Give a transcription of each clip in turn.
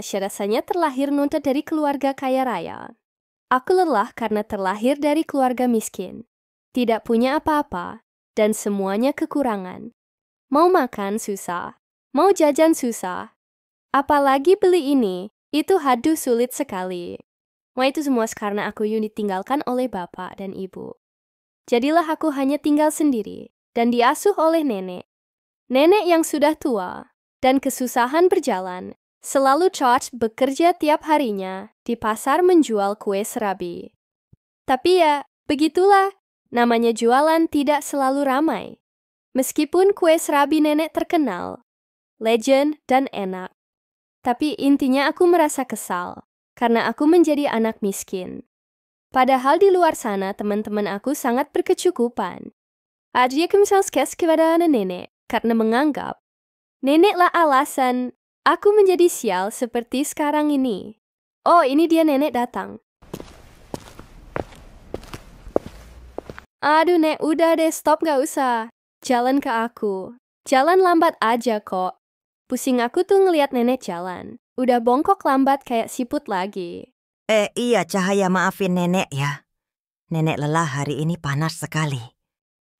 saya rasanya terlahir nunta dari keluarga kaya raya. Aku lelah karena terlahir dari keluarga miskin. Tidak punya apa-apa, dan semuanya kekurangan. Mau makan susah, mau jajan susah. Apalagi beli ini, itu haduh sulit sekali. Wah itu semua karena aku yang ditinggalkan oleh bapak dan ibu. Jadilah aku hanya tinggal sendiri, dan diasuh oleh nenek. Nenek yang sudah tua, dan kesusahan berjalan, Selalu George bekerja tiap harinya di pasar menjual kue serabi. Tapi ya, begitulah. Namanya jualan tidak selalu ramai. Meskipun kue serabi nenek terkenal, legend, dan enak. Tapi intinya aku merasa kesal, karena aku menjadi anak miskin. Padahal di luar sana teman-teman aku sangat berkecukupan. Adria kemsal skes kepada nenek, karena menganggap Neneklah alasan Aku menjadi sial seperti sekarang ini. Oh, ini dia nenek datang. Aduh, Nek, udah deh, stop gak usah. Jalan ke aku. Jalan lambat aja kok. Pusing aku tuh ngeliat nenek jalan. Udah bongkok lambat kayak siput lagi. Eh, iya, Cahaya maafin nenek ya. Nenek lelah hari ini panas sekali.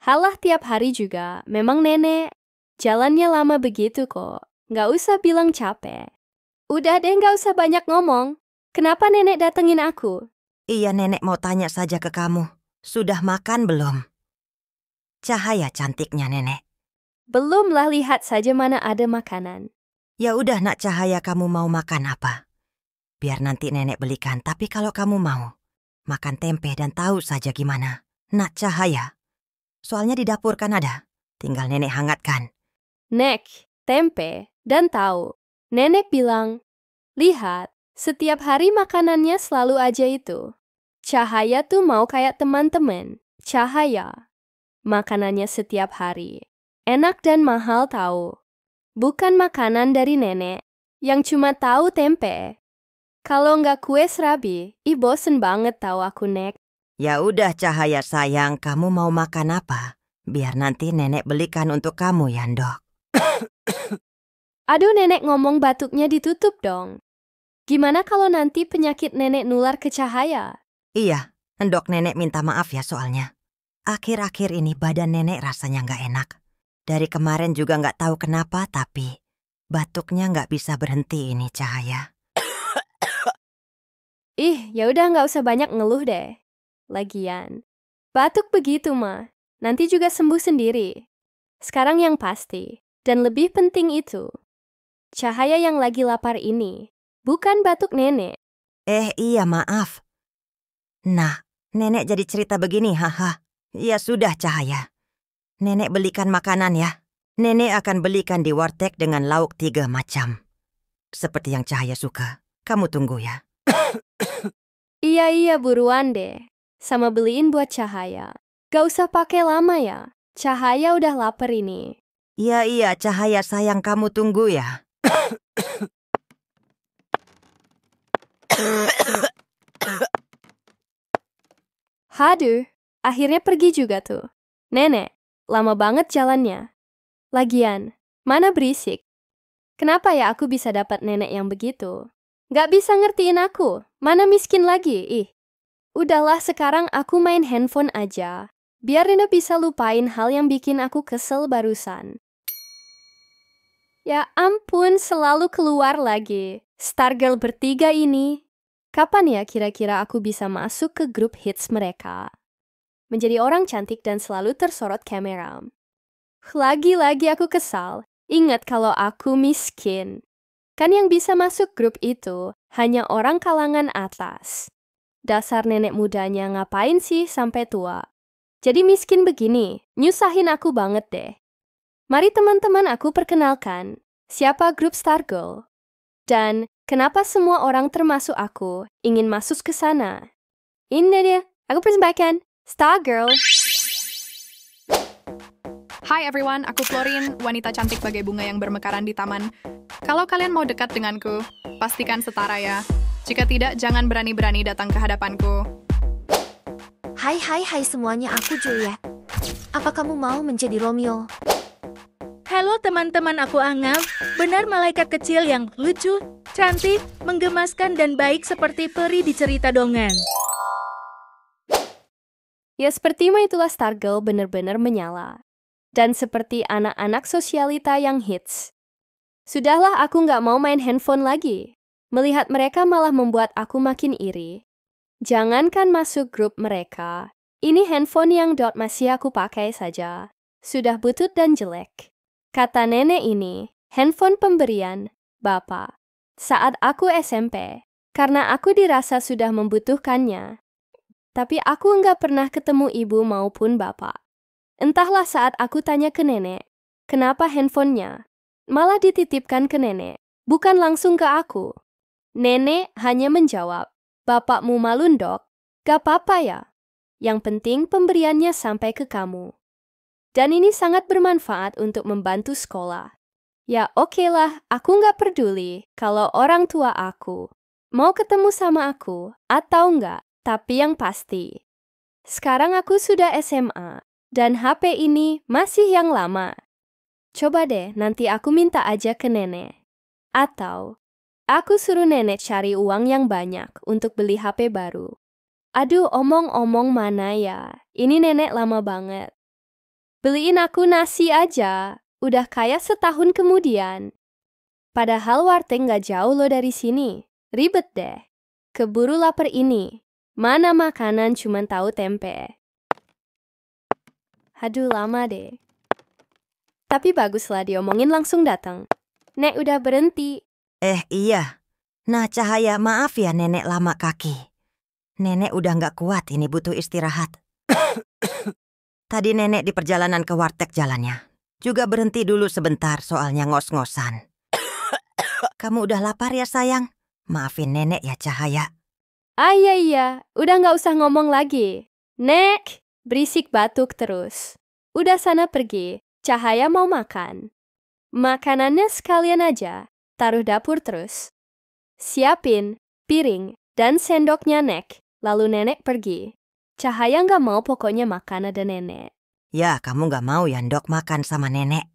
Halah tiap hari juga, memang nenek. Jalannya lama begitu kok. Nggak usah bilang capek. Udah deh nggak usah banyak ngomong. Kenapa nenek datengin aku? Iya nenek mau tanya saja ke kamu. Sudah makan belum? Cahaya cantiknya nenek. Belumlah lihat saja mana ada makanan. Ya udah nak cahaya kamu mau makan apa? Biar nanti nenek belikan, tapi kalau kamu mau, makan tempe dan tahu saja gimana. Nak cahaya. Soalnya di dapur kan ada. Tinggal nenek hangatkan. Nek, tempe, dan tahu. Nenek bilang, lihat, setiap hari makanannya selalu aja itu. Cahaya tuh mau kayak teman-teman. Cahaya. Makanannya setiap hari. Enak dan mahal tahu. Bukan makanan dari nenek, yang cuma tahu tempe. Kalau nggak kue serabi, i bosen banget tahu aku, Nek. Ya udah Cahaya sayang, kamu mau makan apa? Biar nanti nenek belikan untuk kamu, Yandok. Aduh nenek ngomong batuknya ditutup dong. Gimana kalau nanti penyakit nenek nular ke cahaya? Iya, dok nenek minta maaf ya soalnya. Akhir-akhir ini badan nenek rasanya nggak enak. Dari kemarin juga nggak tahu kenapa tapi batuknya nggak bisa berhenti ini cahaya. Ih, ya udah nggak usah banyak ngeluh deh. Lagian, batuk begitu mah. Nanti juga sembuh sendiri. Sekarang yang pasti, dan lebih penting itu, Cahaya yang lagi lapar ini, bukan batuk nenek. Eh iya maaf. Nah, nenek jadi cerita begini, haha. Ya sudah Cahaya. Nenek belikan makanan ya. Nenek akan belikan di warteg dengan lauk tiga macam. Seperti yang Cahaya suka. Kamu tunggu ya. iya iya buruan deh. Sama beliin buat Cahaya. Gak usah pakai lama ya. Cahaya udah lapar ini. Iya iya Cahaya sayang kamu tunggu ya. Haduh, akhirnya pergi juga tuh. Nenek, lama banget jalannya. Lagian, mana berisik? Kenapa ya aku bisa dapat nenek yang begitu? Gak bisa ngertiin aku, mana miskin lagi, ih. Udahlah sekarang aku main handphone aja. Biar Rina bisa lupain hal yang bikin aku kesel barusan. Ya ampun, selalu keluar lagi. Stargirl bertiga ini Kapan ya kira-kira aku bisa masuk ke grup hits mereka? Menjadi orang cantik dan selalu tersorot kamera. Lagi-lagi aku kesal. Ingat kalau aku miskin. Kan yang bisa masuk grup itu hanya orang kalangan atas. Dasar nenek mudanya ngapain sih sampai tua? Jadi miskin begini, nyusahin aku banget deh. Mari teman-teman aku perkenalkan, siapa grup Stargirl? Dan Kenapa semua orang termasuk aku ingin masuk ke sana? Ini dia, aku persembahkan Star Girl. Hai everyone, aku Florin, wanita cantik bagai bunga yang bermekaran di taman. Kalau kalian mau dekat denganku, pastikan setara ya. Jika tidak, jangan berani-berani datang ke hadapanku. Hai hai hai semuanya, aku Juliet. Apa kamu mau menjadi Romeo? Halo teman-teman aku Angel, benar malaikat kecil yang lucu, cantik, menggemaskan dan baik seperti peri di cerita dongeng. Ya seperti itulah Stargirl benar-benar menyala. Dan seperti anak-anak sosialita yang hits. Sudahlah aku nggak mau main handphone lagi. Melihat mereka malah membuat aku makin iri. Jangankan masuk grup mereka, ini handphone yang dot masih aku pakai saja. Sudah butut dan jelek. Kata nenek ini, handphone pemberian, Bapak. Saat aku SMP, karena aku dirasa sudah membutuhkannya. Tapi aku enggak pernah ketemu ibu maupun bapak. Entahlah saat aku tanya ke nenek, kenapa handphonenya? Malah dititipkan ke nenek, bukan langsung ke aku. Nenek hanya menjawab, bapakmu malundok, gak apa-apa ya. Yang penting pemberiannya sampai ke kamu. Dan ini sangat bermanfaat untuk membantu sekolah. Ya oke okay lah, aku nggak peduli kalau orang tua aku mau ketemu sama aku atau nggak, tapi yang pasti. Sekarang aku sudah SMA, dan HP ini masih yang lama. Coba deh nanti aku minta aja ke nenek. Atau, aku suruh nenek cari uang yang banyak untuk beli HP baru. Aduh, omong-omong mana ya? Ini nenek lama banget. Beliin aku nasi aja, udah kaya setahun kemudian. Padahal warteg gak jauh lo dari sini. Ribet deh. Keburu lapar ini. Mana makanan cuman tahu tempe. Aduh lama deh. Tapi baguslah diomongin langsung datang. Nek udah berhenti. Eh iya. Nah Cahaya maaf ya nenek lama kaki. Nenek udah nggak kuat ini butuh istirahat. Tadi nenek di perjalanan ke warteg jalannya. Juga berhenti dulu sebentar soalnya ngos-ngosan. Kamu udah lapar ya sayang? Maafin nenek ya Cahaya. Ah iya iya, udah nggak usah ngomong lagi. Nek, berisik batuk terus. Udah sana pergi, Cahaya mau makan. Makanannya sekalian aja, taruh dapur terus. Siapin, piring, dan sendoknya Nek, lalu nenek pergi. Cahaya nggak mau pokoknya makan ada nenek. Ya, kamu nggak mau ya dok makan sama nenek.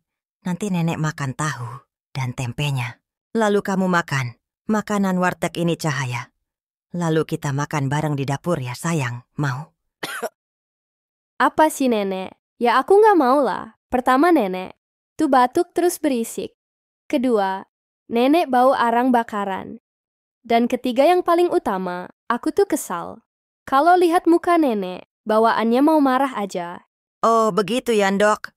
Nanti nenek makan tahu dan tempenya. Lalu kamu makan. Makanan warteg ini Cahaya. Lalu kita makan bareng di dapur ya sayang, mau? Apa sih nenek? Ya aku nggak mau lah. Pertama nenek, tuh batuk terus berisik. Kedua, nenek bau arang bakaran. Dan ketiga yang paling utama, aku tuh kesal. Kalau lihat muka nenek, bawaannya mau marah aja. Oh, begitu ya, Dok.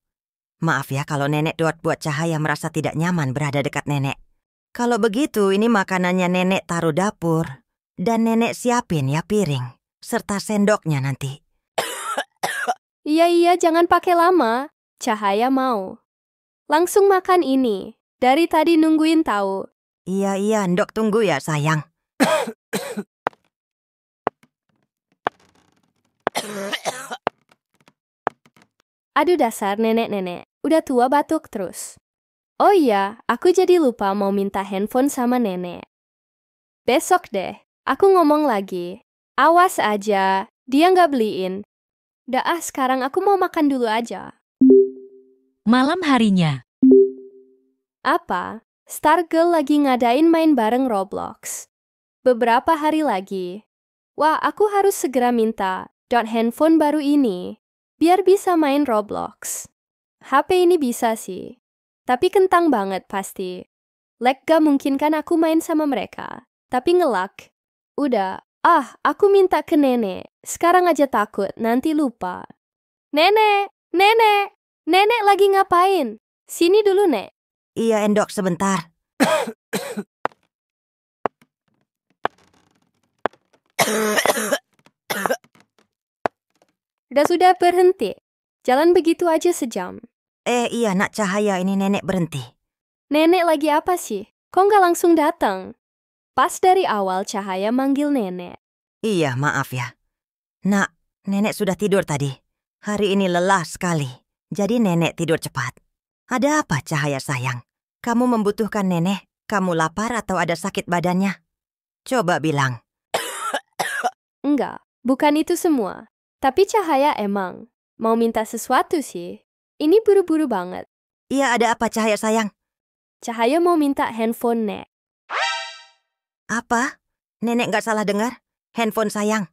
Maaf ya kalau nenek Dot buat Cahaya merasa tidak nyaman berada dekat nenek. Kalau begitu, ini makanannya nenek taruh dapur. Dan nenek siapin ya piring, serta sendoknya nanti. Iya-iya, jangan pakai lama. Cahaya mau. Langsung makan ini. Dari tadi nungguin tahu. Iya-iya, Dok tunggu ya, sayang. Aduh dasar nenek-nenek, udah tua batuk terus. Oh iya, aku jadi lupa mau minta handphone sama nenek. Besok deh, aku ngomong lagi. Awas aja, dia nggak beliin. Dah ah, sekarang aku mau makan dulu aja. Malam harinya. Apa? Stargirl lagi ngadain main bareng Roblox. Beberapa hari lagi. Wah, aku harus segera minta dot handphone baru ini biar bisa main Roblox. HP ini bisa sih, tapi kentang banget pasti. Lek gak mungkin kan aku main sama mereka, tapi ngelak. Udah, ah aku minta ke nenek, sekarang aja takut nanti lupa. Nenek, nenek, nenek lagi ngapain? Sini dulu nek. Iya endok sebentar. Dah sudah berhenti. Jalan begitu aja sejam. Eh iya, nak cahaya ini nenek berhenti. Nenek lagi apa sih? Kok nggak langsung datang? Pas dari awal cahaya manggil nenek. Iya, maaf ya. Nak, nenek sudah tidur tadi. Hari ini lelah sekali. Jadi nenek tidur cepat. Ada apa cahaya sayang? Kamu membutuhkan nenek? Kamu lapar atau ada sakit badannya? Coba bilang. Enggak, bukan itu semua. Tapi Cahaya emang mau minta sesuatu sih. Ini buru-buru banget. Iya, ada apa Cahaya sayang? Cahaya mau minta handphone Nek. Apa? Nenek nggak salah dengar? Handphone sayang.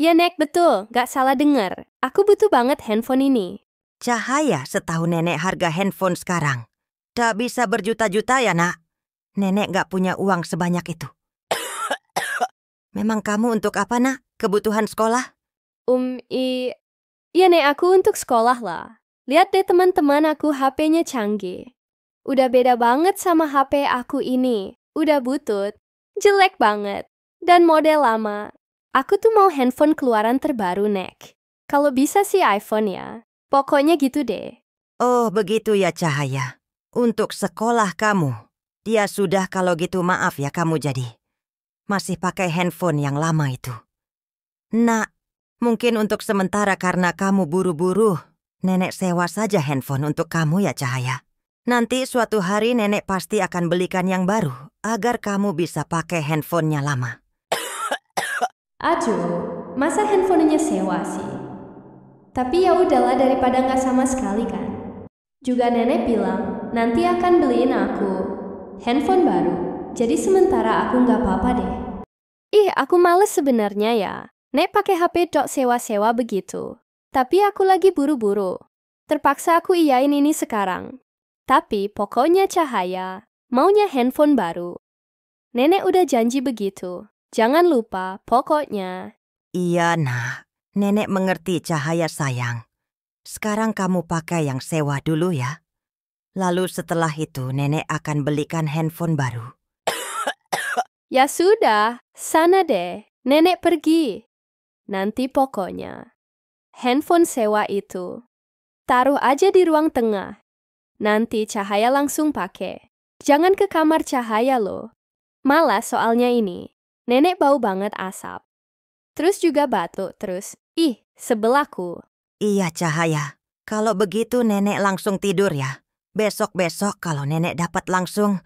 Ya Nek, betul. Nggak salah dengar. Aku butuh banget handphone ini. Cahaya setahu nenek harga handphone sekarang. Tak bisa berjuta-juta ya nak. Nenek nggak punya uang sebanyak itu. Memang kamu untuk apa nak? Kebutuhan sekolah? Um I... Ya nek aku untuk sekolah lah. Lihat deh teman-teman aku HP-nya canggih. Udah beda banget sama HP aku ini. Udah butut. Jelek banget. Dan model lama. Aku tuh mau handphone keluaran terbaru, Nek. Kalau bisa sih iPhone ya. Pokoknya gitu deh. Oh, begitu ya Cahaya. Untuk sekolah kamu. Dia sudah kalau gitu maaf ya kamu jadi. Masih pakai handphone yang lama itu. Nah, Mungkin untuk sementara karena kamu buru-buru, nenek sewa saja handphone untuk kamu ya Cahaya. Nanti suatu hari nenek pasti akan belikan yang baru agar kamu bisa pakai handphonenya lama. Aduh, masa handphonenya sewa sih? Tapi ya udahlah daripada nggak sama sekali kan. Juga nenek bilang nanti akan beliin aku handphone baru. Jadi sementara aku nggak apa-apa deh. Ih, aku males sebenarnya ya. Nek pakai HP dok sewa-sewa begitu. Tapi aku lagi buru-buru. Terpaksa aku iyain ini sekarang. Tapi pokoknya cahaya, maunya handphone baru. Nenek udah janji begitu. Jangan lupa, pokoknya. Iya, nah. Nenek mengerti cahaya sayang. Sekarang kamu pakai yang sewa dulu ya. Lalu setelah itu nenek akan belikan handphone baru. ya sudah, sana deh. Nenek pergi. Nanti pokoknya, handphone sewa itu taruh aja di ruang tengah. Nanti cahaya langsung pakai. Jangan ke kamar cahaya loh. Malah soalnya ini, nenek bau banget asap. Terus juga batuk terus. Ih, sebelahku. Iya, cahaya. Kalau begitu nenek langsung tidur ya. Besok-besok kalau nenek dapat langsung,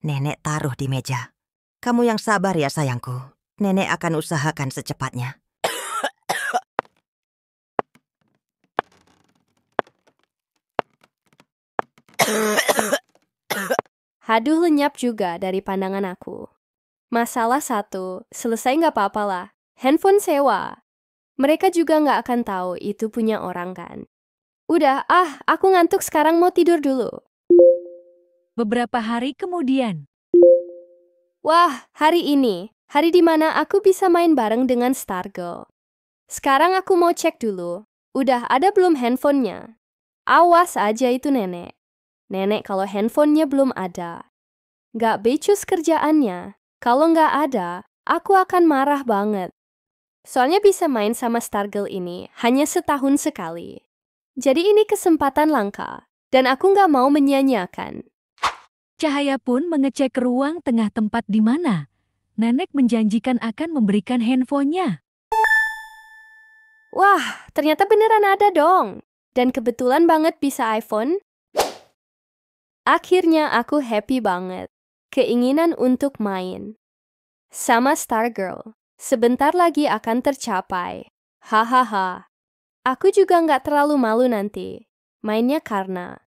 nenek taruh di meja. Kamu yang sabar ya sayangku. Nenek akan usahakan secepatnya. Aduh lenyap juga dari pandangan aku. Masalah satu, selesai nggak apa lah. Handphone sewa. Mereka juga nggak akan tahu itu punya orang kan. Udah, ah, aku ngantuk sekarang mau tidur dulu. Beberapa hari kemudian. Wah, hari ini. Hari di mana aku bisa main bareng dengan Stargirl. Sekarang aku mau cek dulu. Udah ada belum handphonenya? Awas aja itu nenek. Nenek kalau handphonenya belum ada. Gak becus kerjaannya. Kalau nggak ada, aku akan marah banget. Soalnya bisa main sama Stargirl ini hanya setahun sekali. Jadi ini kesempatan langka, dan aku nggak mau menyanyiakan. Cahaya pun mengecek ruang tengah tempat di mana. Nenek menjanjikan akan memberikan handphonenya. Wah, ternyata beneran ada dong. Dan kebetulan banget bisa iPhone Akhirnya aku happy banget. Keinginan untuk main. Sama Stargirl, sebentar lagi akan tercapai. Hahaha. Aku juga nggak terlalu malu nanti. Mainnya karena.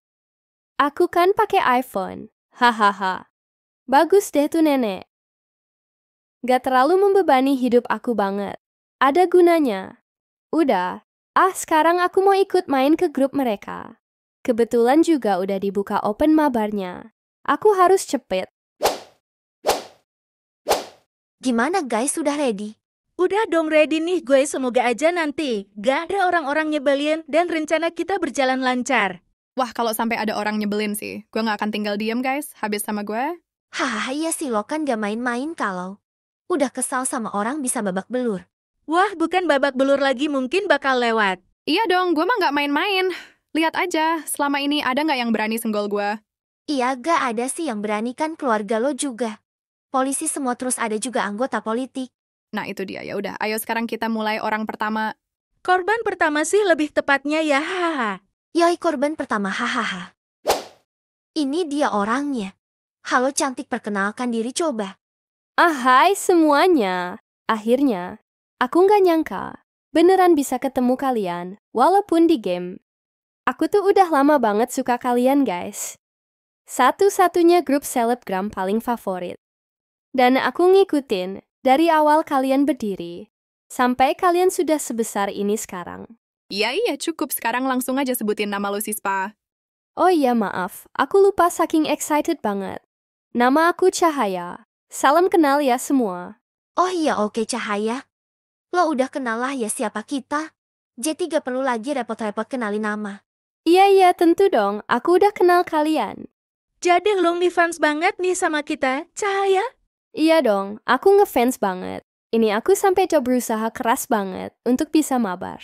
Aku kan pakai iPhone. Hahaha. Bagus deh tuh nenek. Gak terlalu membebani hidup aku banget. Ada gunanya. Udah. Ah, sekarang aku mau ikut main ke grup mereka. Kebetulan juga udah dibuka open mabarnya. Aku harus cepet. Gimana guys, sudah ready? Udah dong ready nih gue, semoga aja nanti gak ada orang-orang nyebelin dan rencana kita berjalan lancar. Wah, kalau sampai ada orang nyebelin sih, gue gak akan tinggal diam guys, habis sama gue. Hahaha, iya sih lo kan gak main-main kalau. Udah kesal sama orang bisa babak belur. Wah, bukan babak belur lagi mungkin bakal lewat. Iya dong, gue mah gak main-main. Lihat aja, selama ini ada nggak yang berani senggol gue? Iya gak ada sih yang berani kan keluarga lo juga. Polisi semua terus ada juga anggota politik. Nah itu dia, ya udah. Ayo sekarang kita mulai orang pertama. Korban pertama sih lebih tepatnya ya, hahaha. Yoi korban pertama, hahaha. Ini dia orangnya. Halo cantik, perkenalkan diri coba. Ah hai semuanya. Akhirnya, aku nggak nyangka. Beneran bisa ketemu kalian, walaupun di game. Aku tuh udah lama banget suka kalian guys. Satu-satunya grup selebgram paling favorit. Dan aku ngikutin dari awal kalian berdiri sampai kalian sudah sebesar ini sekarang. Iya iya cukup sekarang langsung aja sebutin nama lu Sispa. Oh iya maaf, aku lupa saking excited banget. Nama aku Cahaya. Salam kenal ya semua. Oh iya oke Cahaya. Lo udah kenal lah ya siapa kita? J3 perlu lagi repot-repot kenali nama. Iya, iya, tentu dong. Aku udah kenal kalian. Jadi fans banget nih sama kita, Cahaya? Iya dong, aku ngefans banget. Ini aku sampai coba berusaha keras banget untuk bisa mabar.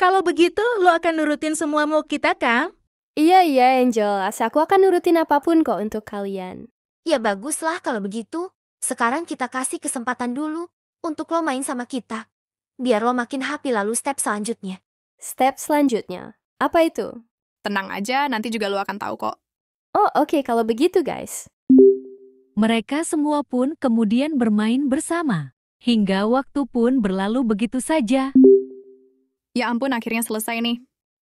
Kalau begitu, lo akan nurutin semua mau kita, Kang? Iya, iya, Angel. Asa Aku akan nurutin apapun kok untuk kalian. Ya baguslah kalau begitu. Sekarang kita kasih kesempatan dulu untuk lo main sama kita. Biar lo makin happy lalu step selanjutnya. Step selanjutnya? Apa itu? Tenang aja, nanti juga lu akan tahu kok. Oh, oke okay, kalau begitu, guys. Mereka semua pun kemudian bermain bersama. Hingga waktu pun berlalu begitu saja. Ya ampun, akhirnya selesai nih.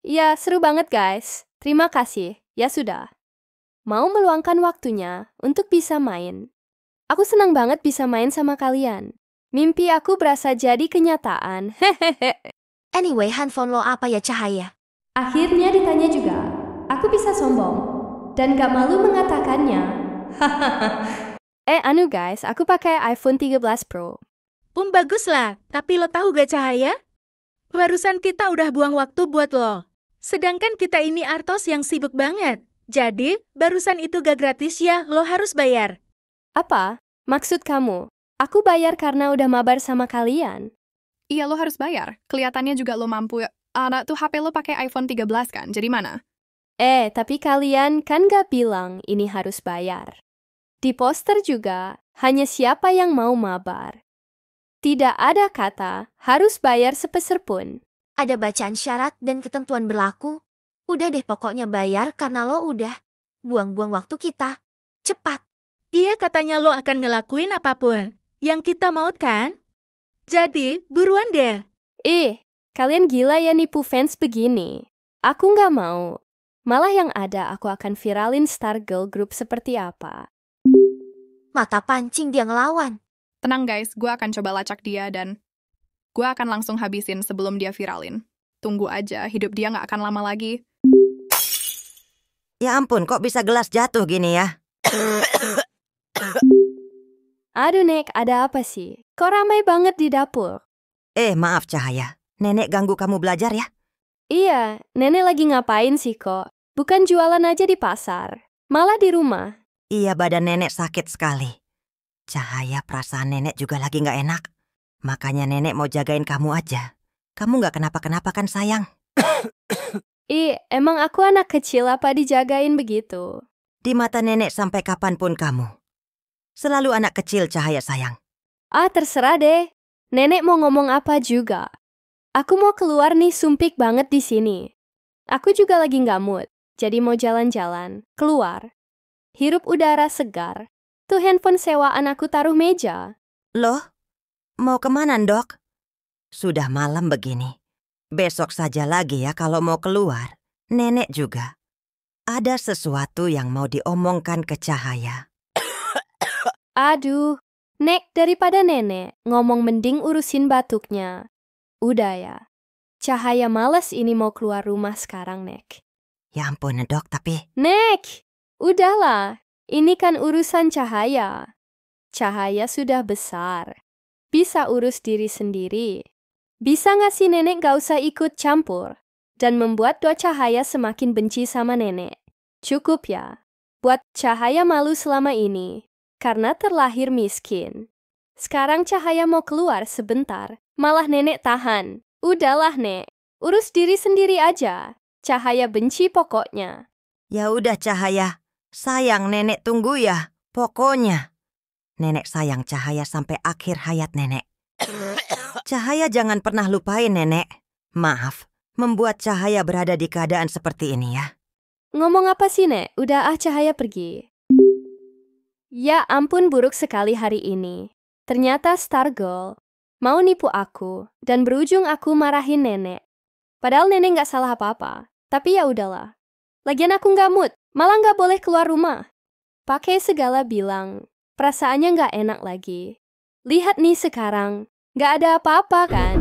Ya, seru banget guys. Terima kasih. Ya sudah. Mau meluangkan waktunya untuk bisa main. Aku senang banget bisa main sama kalian. Mimpi aku berasa jadi kenyataan. Hehehe. anyway, handphone lo apa ya cahaya? Akhirnya ditanya juga, aku bisa sombong dan gak malu mengatakannya. eh anu guys, aku pakai iPhone 13 Pro. Um bagus lah, tapi lo tahu gak cahaya? Barusan kita udah buang waktu buat lo. Sedangkan kita ini artos yang sibuk banget. Jadi, barusan itu gak gratis ya, lo harus bayar. Apa? Maksud kamu, aku bayar karena udah mabar sama kalian? Iya, lo harus bayar. Kelihatannya juga lo mampu ya. Eh, Anak tuh HP lo pakai iPhone 13 kan, jadi mana? Eh, tapi kalian kan gak bilang ini harus bayar. Di poster juga, hanya siapa yang mau mabar. Tidak ada kata harus bayar sepeser pun. Ada bacaan syarat dan ketentuan berlaku. Udah deh pokoknya bayar karena lo udah buang-buang waktu kita. Cepat. Dia katanya lo akan ngelakuin apapun yang kita mau kan? Jadi, buruan deh. Ih, eh, Kalian gila ya nipu fans begini. Aku nggak mau. Malah yang ada aku akan viralin star girl group seperti apa. Mata pancing dia ngelawan. Tenang guys, gue akan coba lacak dia dan gue akan langsung habisin sebelum dia viralin. Tunggu aja, hidup dia nggak akan lama lagi. Ya ampun, kok bisa gelas jatuh gini ya? Aduh, Nek, ada apa sih? Kok ramai banget di dapur? Eh, maaf Cahaya. Nenek ganggu kamu belajar ya? Iya, nenek lagi ngapain sih kok? Bukan jualan aja di pasar, malah di rumah. Iya, badan nenek sakit sekali. Cahaya perasaan nenek juga lagi nggak enak. Makanya nenek mau jagain kamu aja. Kamu nggak kenapa-kenapa kan sayang? Ih, emang aku anak kecil apa dijagain begitu? Di mata nenek sampai kapanpun kamu. Selalu anak kecil cahaya sayang. Ah, terserah deh. Nenek mau ngomong apa juga. Aku mau keluar nih sumpik banget di sini. Aku juga lagi nggak mood, jadi mau jalan-jalan, keluar. Hirup udara segar. Tuh handphone sewaan aku taruh meja. Loh, mau kemana, dok? Sudah malam begini. Besok saja lagi ya kalau mau keluar. Nenek juga. Ada sesuatu yang mau diomongkan ke Cahaya. Aduh, Nek daripada nenek, ngomong mending urusin batuknya. Udah ya. Cahaya males ini mau keluar rumah sekarang, Nek. Ya ampun, nedok tapi... Nek! Udahlah, ini kan urusan Cahaya. Cahaya sudah besar. Bisa urus diri sendiri. Bisa nggak sih nenek gak usah ikut campur? Dan membuat dua Cahaya semakin benci sama nenek. Cukup ya. Buat Cahaya malu selama ini. Karena terlahir miskin. Sekarang Cahaya mau keluar sebentar. Malah nenek tahan. Udahlah, Nek. Urus diri sendiri aja. Cahaya benci pokoknya. Ya udah, Cahaya. Sayang nenek tunggu ya. Pokoknya. Nenek sayang Cahaya sampai akhir hayat nenek. Cahaya jangan pernah lupain nenek. Maaf, membuat Cahaya berada di keadaan seperti ini ya. Ngomong apa sih, Nek? Udah ah Cahaya pergi. Ya ampun buruk sekali hari ini. Ternyata Stargirl mau nipu aku dan berujung aku marahin nenek. Padahal nenek nggak salah apa-apa, tapi ya udahlah. Lagian aku nggak mood, malah nggak boleh keluar rumah. Pakai segala bilang, perasaannya nggak enak lagi. Lihat nih sekarang, nggak ada apa-apa kan?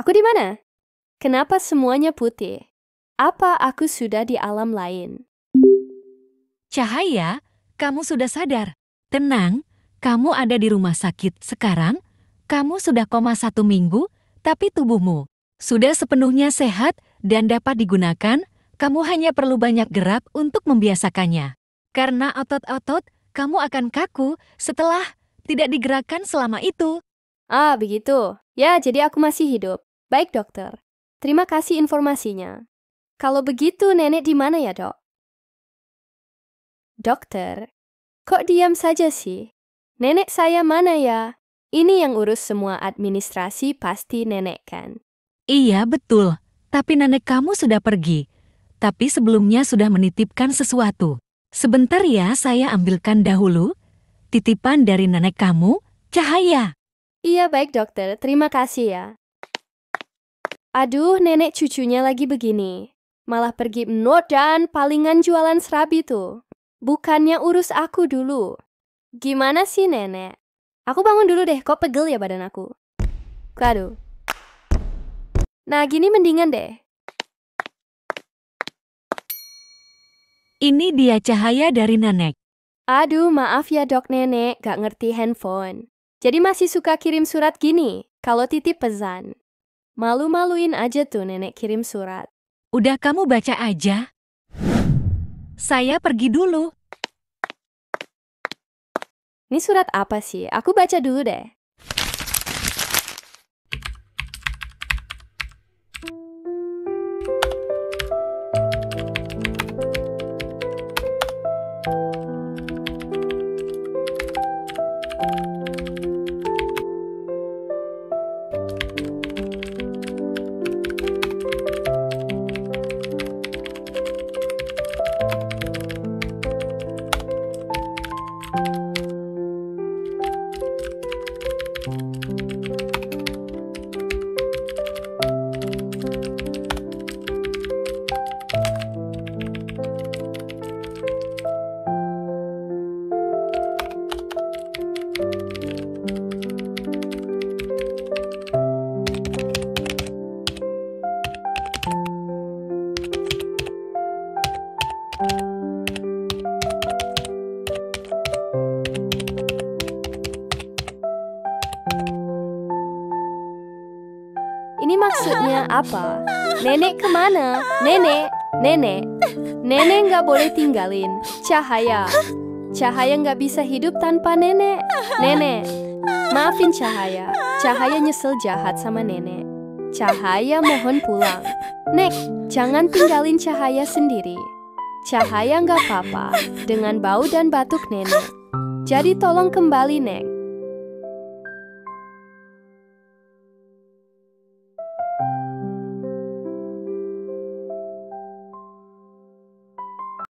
Aku di mana? Kenapa semuanya putih? Apa aku sudah di alam lain? Cahaya, kamu sudah sadar. Tenang, kamu ada di rumah sakit sekarang. Kamu sudah koma satu minggu, tapi tubuhmu sudah sepenuhnya sehat dan dapat digunakan. Kamu hanya perlu banyak gerak untuk membiasakannya. Karena otot-otot, kamu akan kaku setelah tidak digerakkan selama itu. Ah, begitu. Ya, jadi aku masih hidup. Baik, dokter. Terima kasih informasinya. Kalau begitu, nenek di mana ya, dok? Dokter, kok diam saja sih? Nenek saya mana ya? Ini yang urus semua administrasi pasti nenek kan? Iya, betul. Tapi nenek kamu sudah pergi. Tapi sebelumnya sudah menitipkan sesuatu. Sebentar ya, saya ambilkan dahulu. Titipan dari nenek kamu, Cahaya. Iya, baik dokter. Terima kasih ya. Aduh, nenek cucunya lagi begini. Malah pergi dan palingan jualan serabi tuh. Bukannya urus aku dulu. Gimana sih nenek? Aku bangun dulu deh, kok pegel ya badan aku? Waduh. Nah, gini mendingan deh. Ini dia cahaya dari nenek. Aduh, maaf ya dok nenek, gak ngerti handphone. Jadi masih suka kirim surat gini, kalau titip pesan. Malu-maluin aja tuh nenek kirim surat. Udah kamu baca aja. Saya pergi dulu. Ini surat apa sih? Aku baca dulu deh. Maksudnya apa? Nenek kemana? Nenek, nenek, nenek nggak boleh tinggalin. Cahaya, cahaya nggak bisa hidup tanpa nenek. Nenek, maafin cahaya. Cahaya nyesel jahat sama nenek. Cahaya mohon pulang. Nek, jangan tinggalin cahaya sendiri. Cahaya nggak apa-apa dengan bau dan batuk nenek. Jadi tolong kembali, Nek.